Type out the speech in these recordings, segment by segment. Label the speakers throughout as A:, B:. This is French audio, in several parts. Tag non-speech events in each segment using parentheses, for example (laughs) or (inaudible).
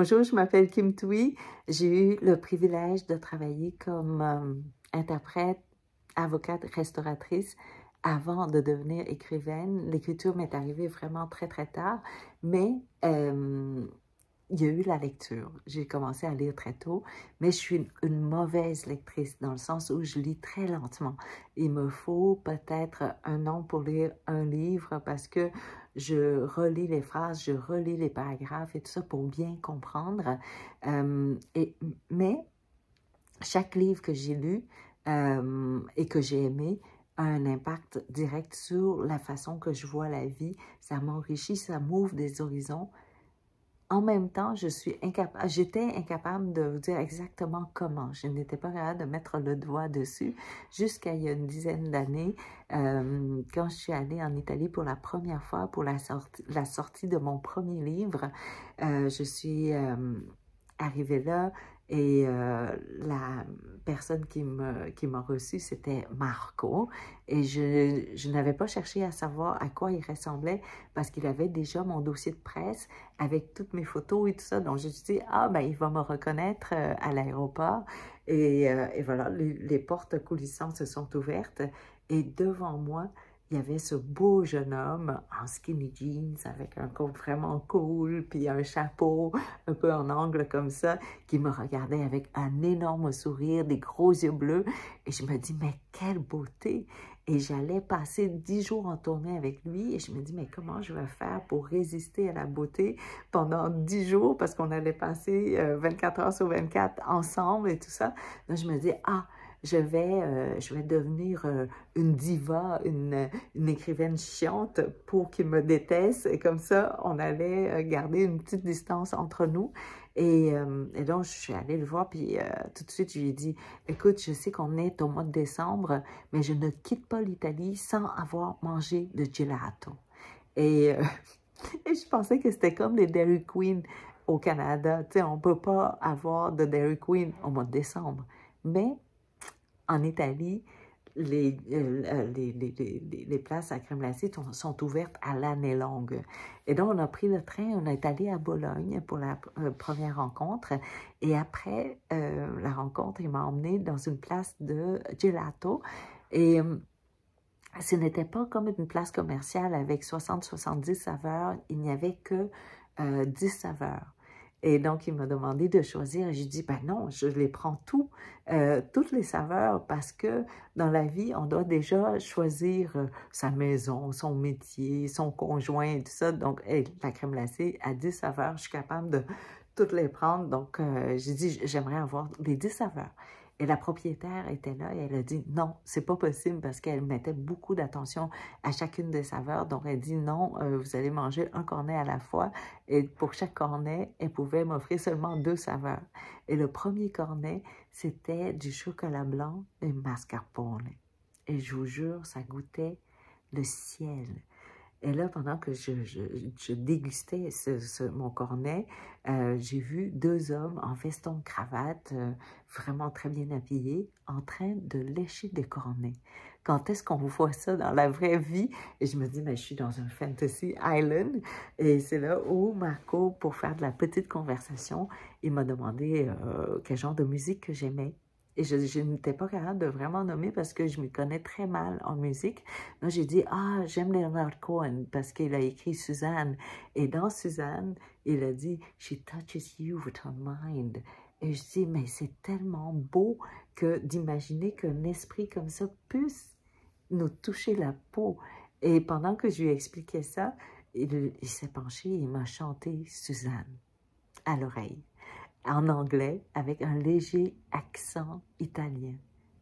A: Bonjour, je m'appelle Kim Tui. J'ai eu le privilège de travailler comme euh, interprète, avocate, restauratrice avant de devenir écrivaine. L'écriture m'est arrivée vraiment très, très tard, mais euh, il y a eu la lecture. J'ai commencé à lire très tôt, mais je suis une, mauvaise lectrice dans le sens où je lis très lentement. Il me faut peut-être un an pour lire un livre parce que je relis les phrases, je relis les paragraphes et tout ça pour bien comprendre. Euh, et, mais chaque livre que j'ai lu euh, et que j'ai aimé, a un impact direct sur la façon que je vois la vie. Ça m'enrichit, ça m'ouvre des horizons, en même temps, je suis incapable, j'étais incapable de vous dire exactement comment. Je n'étais pas capable de mettre le doigt dessus jusqu'à il y a une dizaine d'années, euh, quand je suis allée en Italie pour la première fois pour la sortie, de mon premier livre. Euh, je suis euh, arrivé là et euh, la personne qui m'a qui reçu, c'était Marco. Et je, je n'avais pas cherché à savoir à quoi il ressemblait parce qu'il avait déjà mon dossier de presse avec toutes mes photos et tout ça. Donc, je me suis dit, ah, ben, il va me reconnaître euh, à l'aéroport. Et, euh, et, voilà, les, les portes coulissantes se sont ouvertes. Et devant moi, il y avait ce beau jeune homme en skinny jeans avec un coupe vraiment cool, puis un chapeau un peu en angle comme ça, qui me regardait avec un énorme sourire, des gros yeux bleus. Et je me dis, mais quelle beauté! Et j'allais passer dix jours en tournée avec lui et je me dis, mais comment je vais faire pour résister à la beauté pendant dix jours parce qu'on allait passer 24 euh, heures sur 24 ensemble et tout ça. Donc, je me dis, ah, je vais, euh, je vais devenir euh, une diva, une, une, écrivaine chiante pour qu'il me déteste. Et comme ça, on allait euh, garder une petite distance entre nous. Et, donc, je suis allée le voir, puis tout de suite, je lui ai dit, écoute, je sais qu'on est au mois de décembre, mais je ne quitte pas l'Italie sans avoir mangé de gelato. Et, (laughs) et je pensais que c'était comme les Dairy Queen au Canada. Tu sais, on ne peut pas avoir de Dairy Queen au mois de décembre. Mais en Italie, euh, euh, les, les, les, les, places à crème glacée sont, ouvertes à l'année longue. Et donc, on a pris le train, on est allé à Bologne pour la euh, première rencontre. Et après la rencontre, il m'a emmené dans une place de gelato. Et ce n'était pas comme une place commerciale avec 60-70 saveurs. Il n'y avait que 10 saveurs. Et donc, il m'a demandé de choisir. J'ai dit, ben non, je les prends tous, euh, toutes les saveurs, parce que dans la vie, on doit déjà choisir euh, sa maison, son métier, son conjoint et tout ça. Donc, la crème glacée a 10 saveurs, je suis capable de toutes les prendre. Donc, euh, j'ai dit, j'aimerais avoir les 10 saveurs. Et la propriétaire était là et elle a dit non, c'est pas possible parce qu'elle mettait beaucoup d'attention à chacune des saveurs. Donc elle dit non, euh, vous allez manger un cornet à la fois. Et pour chaque cornet, elle pouvait m'offrir seulement deux saveurs. Et le premier cornet, c'était du chocolat blanc et mascarpone. Et je vous jure, ça goûtait le ciel. Et là, pendant que je, dégustais ce, mon cornet, euh, j'ai vu deux hommes en veston-cravate, euh, vraiment très bien habillés, en train de lécher des cornets. Quand est-ce qu'on voit ça dans la vraie vie? Et je me dis, je suis dans un fantasy island. Et c'est là où Marco, pour faire de la petite conversation, il m'a demandé euh, quel genre de musique que j'aimais. Et je, n'étais pas capable de vraiment nommer parce que je me connais très mal en musique. Donc, j'ai dit, ah, j'aime Leonard Cohen parce qu'il a écrit Suzanne. Et dans Suzanne, il a dit, She touches you with her mind. Et je dis, mais c'est tellement beau que d'imaginer qu'un esprit comme ça puisse nous toucher la peau. Et pendant que je lui expliquais ça, il, il s'est penché et il m'a chanté Suzanne à l'oreille en anglais avec un léger accent italien.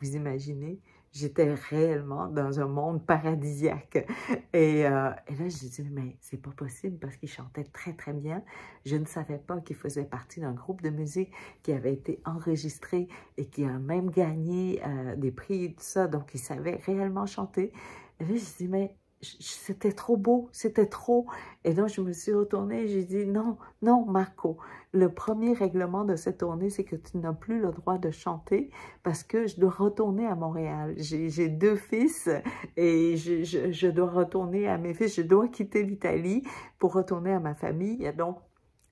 A: Vous imaginez? J'étais réellement dans un monde paradisiaque. Et, euh, là, je dit, mais c'est pas possible parce qu'il chantait très, très bien. Je ne savais pas qu'il faisait partie d'un groupe de musique qui avait été enregistré et qui a même gagné euh, des prix et tout ça. Donc, il savait réellement chanter. Et là, je dit, mais c'était trop beau, c'était trop. Et donc, je me suis retournée et j'ai dit, non, non, Marco, le premier règlement de cette tournée, c'est que tu n'as plus le droit de chanter parce que je dois retourner à Montréal. J'ai deux fils et je, dois retourner à mes fils. Je dois quitter l'Italie pour retourner à ma famille. donc,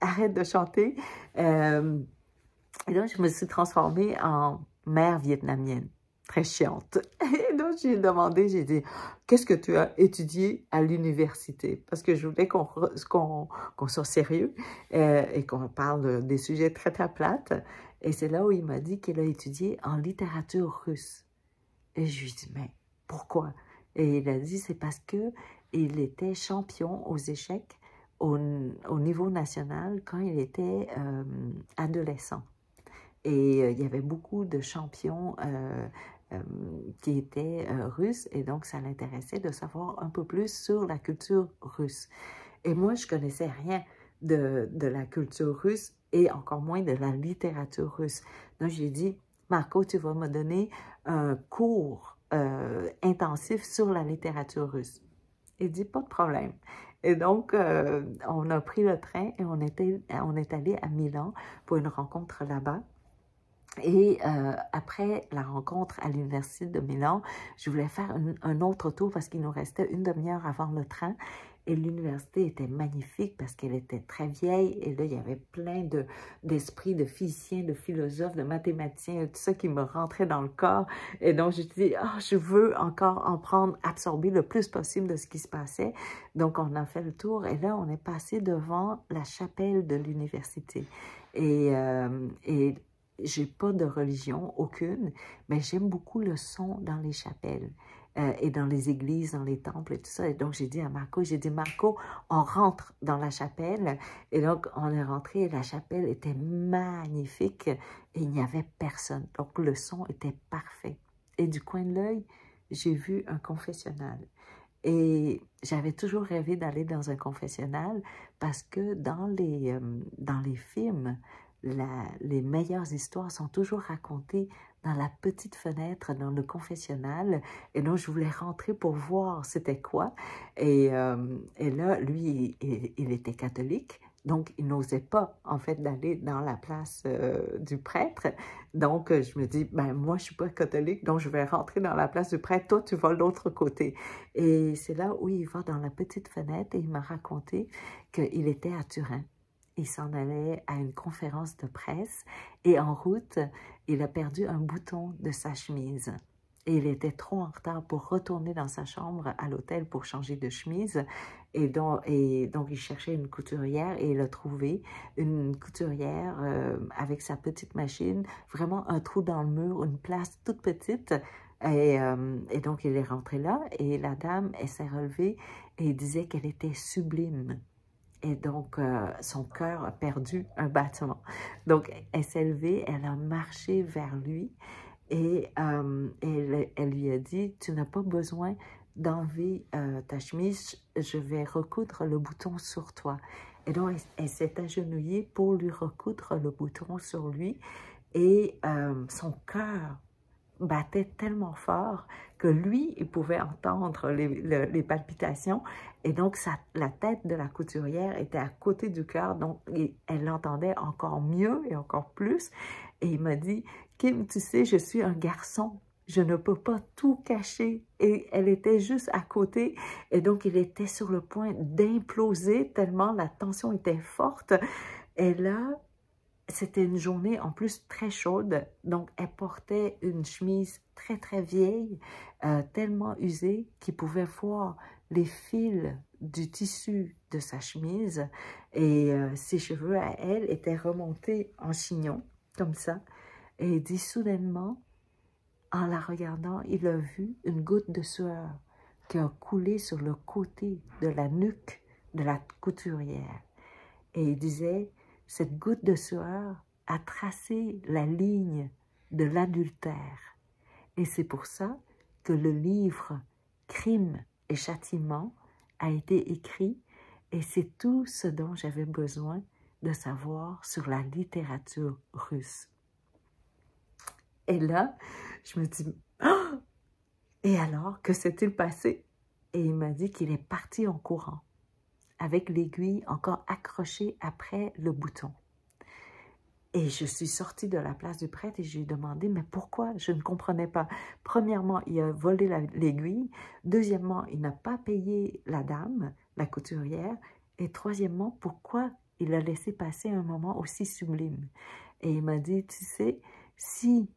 A: arrête de chanter. Euh, et donc, je me suis transformée en mère vietnamienne très chiante. (laughs) Et donc, j'ai demandé, j'ai dit, qu'est-ce que tu as étudié à l'université? Parce que je voulais qu'on qu'on, soit sérieux euh, et qu'on parle des sujets très, très plates. Et c'est là où il m'a dit qu'il a étudié en littérature russe. Et je lui ai dit, mais pourquoi? Et il a dit, c'est parce que il était champion aux échecs au, niveau national quand il était euh, adolescent. Et euh, il y avait beaucoup de champions euh, euh, qui étaient russes et donc ça l'intéressait de savoir un peu plus sur la culture russe. Et moi, je connaissais rien de, la culture russe et encore moins de la littérature russe. Donc, j'ai dit, Marco, tu vas me donner un cours intensif sur la littérature russe. Il dit, pas de problème. Et donc, on a pris le train et on, on est allé à Milan pour une rencontre là-bas. Et euh, après la rencontre à l'Université de Milan, je voulais faire un, autre tour parce qu'il nous restait une demi-heure avant le train. Et l'université était magnifique parce qu'elle était très vieille. Et là, il y avait plein d'esprits, de, de, physiciens, de philosophes, de mathématiciens, tout ça qui me rentrait dans le corps. Et donc, je dit, oh, je veux encore en prendre, absorber le plus possible de ce qui se passait. Donc, on a fait le tour. Et là, on est passé devant la chapelle de l'université. Et, euh, et j'ai pas de religion, aucune, mais j'aime beaucoup le son dans les chapelles euh, et dans les églises, dans les temples et tout ça. Et donc, j'ai dit à Marco, j'ai dit, Marco, on rentre dans la chapelle. Et donc, on est rentré et la chapelle était magnifique et il n'y avait personne. Donc, le son était parfait. Et du coin de l'œil, j'ai vu un confessionnal. Et j'avais toujours rêvé d'aller dans un confessionnal parce que dans les, euh, dans les films, les meilleures histoires sont toujours racontées dans la petite fenêtre, dans le confessionnal. Et donc, je voulais rentrer pour voir c'était quoi. Et, euh, là, lui, il, était catholique. Donc, il n'osait pas, en fait, d'aller dans la place euh, du prêtre. Donc, euh, je me dis, ben, moi, je suis pas catholique, donc je vais rentrer dans la place du prêtre. Toi, tu vas de l'autre côté. Et c'est là où il va dans la petite fenêtre et il m'a raconté qu'il était à Turin il s'en allait à une conférence de presse et en route, il a perdu un bouton de sa chemise. Et il était trop en retard pour retourner dans sa chambre à l'hôtel pour changer de chemise. Et donc, il cherchait une couturière et il a trouvé une couturière euh, avec sa petite machine, vraiment un trou dans le mur, une place toute petite. Et, euh, et donc, il est rentré là et la dame, elle s'est relevée et disait qu'elle était sublime et donc euh, son cœur a perdu un battement. Donc, elle s'est levée, elle a marché vers lui et euh, elle, lui a dit, tu n'as pas besoin d'enlever euh, ta chemise, je vais recoudre le bouton sur toi. Et donc, elle, elle s'est agenouillée pour lui recoudre le bouton sur lui et son cœur battait tellement fort que lui, il pouvait entendre les, palpitations. Et donc, la tête de la couturière était à côté du cœur, donc elle l'entendait encore mieux et encore plus. Et il m'a dit, Kim, tu sais, je suis un garçon, je ne peux pas tout cacher. Et elle était juste à côté. Et donc, il était sur le point d'imploser tellement la tension était forte. Et là, c'était une journée en plus très chaude, donc elle portait une chemise très très vieille, euh, tellement usée qu'il pouvait voir les fils du tissu de sa chemise et euh, ses cheveux à elle étaient remontés en chignon, comme ça. Et dit soudainement, en la regardant, il a vu une goutte de sueur qui a coulé sur le côté de la nuque de la couturière. Et il disait, cette goutte de sueur a tracé la ligne de l'adultère. Et c'est pour ça que le livre Crime et châtiment a été écrit et c'est tout ce dont j'avais besoin de savoir sur la littérature russe. Et là, je me dis, oh! et alors, que s'est-il passé? Et il m'a dit qu'il est parti en courant avec l'aiguille encore accrochée après le bouton. Et je suis sortie de la place du prêtre et j'ai demandé, mais pourquoi Je ne comprenais pas. Premièrement, il a volé l'aiguille. Deuxièmement, il n'a pas payé la dame, la couturière. Et troisièmement, pourquoi il a laissé passer un moment aussi sublime Et il m'a dit, tu sais, si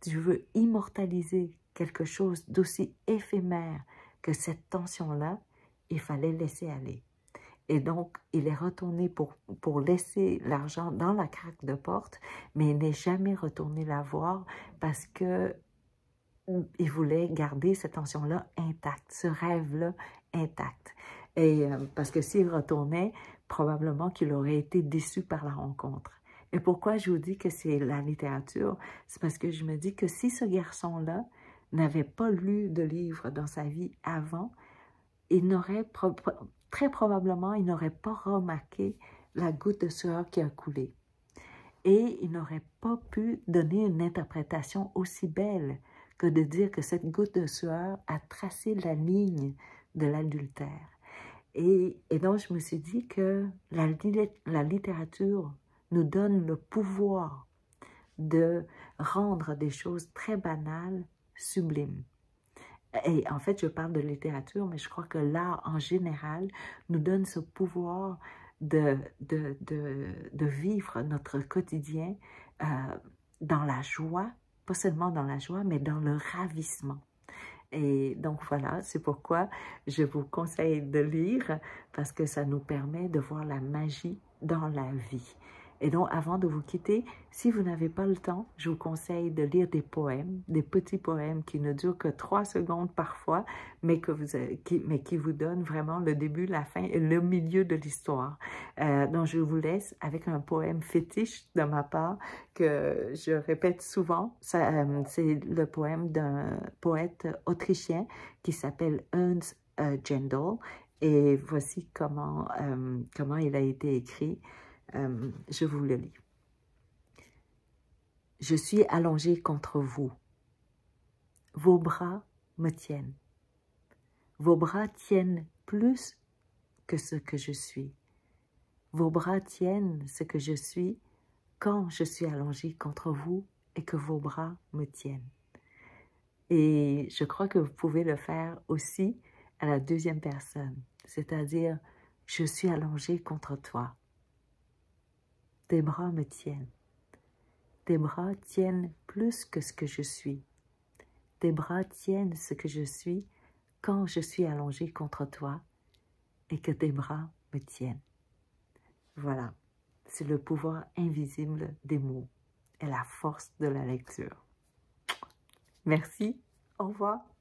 A: tu veux immortaliser quelque chose d'aussi éphémère que cette tension-là, il fallait laisser aller. Et donc, il est retourné pour, pour laisser l'argent dans la craque de porte, mais il n'est jamais retourné la voir parce que il voulait garder cette tension-là intacte, ce rêve-là intact. Et euh, parce que s'il retournait, probablement qu'il aurait été déçu par la rencontre. Et pourquoi je vous dis que c'est la littérature? C'est parce que je me dis que si ce garçon-là n'avait pas lu de livre dans sa vie avant, il n'aurait très probablement, il n'aurait pas remarqué la goutte de sueur qui a coulé. Et il n'aurait pas pu donner une interprétation aussi belle que de dire que cette goutte de sueur a tracé la ligne de l'adultère. Et, donc, je me suis dit que la littérature nous donne le pouvoir de rendre des choses très banales sublimes. Et en fait, je parle de littérature, mais je crois que l'art en général nous donne ce pouvoir de, de, vivre notre quotidien euh, dans la joie, pas seulement dans la joie, mais dans le ravissement. Et donc voilà, c'est pourquoi je vous conseille de lire, parce que ça nous permet de voir la magie dans la vie. Et donc, avant de vous quitter, si vous n'avez pas le temps, je vous conseille de lire des poèmes, des petits poèmes qui ne durent que trois secondes parfois, mais, que vous, euh, qui, mais qui vous donnent vraiment le début, la fin et le milieu de l'histoire. Euh, donc, je vous laisse avec un poème fétiche de ma part que je répète souvent. Euh, c'est le poème d'un poète autrichien qui s'appelle Ernst euh, Et voici comment, comment il a été écrit. Euh, je vous le lis. Je suis allongé contre vous. Vos bras me tiennent. Vos bras tiennent plus que ce que je suis. Vos bras tiennent ce que je suis quand je suis allongé contre vous et que vos bras me tiennent. Et je crois que vous pouvez le faire aussi à la deuxième personne, c'est-à-dire je suis allongé contre toi. Tes bras me tiennent. Tes bras tiennent plus que ce que je suis. Tes bras tiennent ce que je suis quand je suis allongée contre toi et que tes bras me tiennent. Voilà, c'est le pouvoir invisible des mots et la force de la lecture. Merci, au revoir.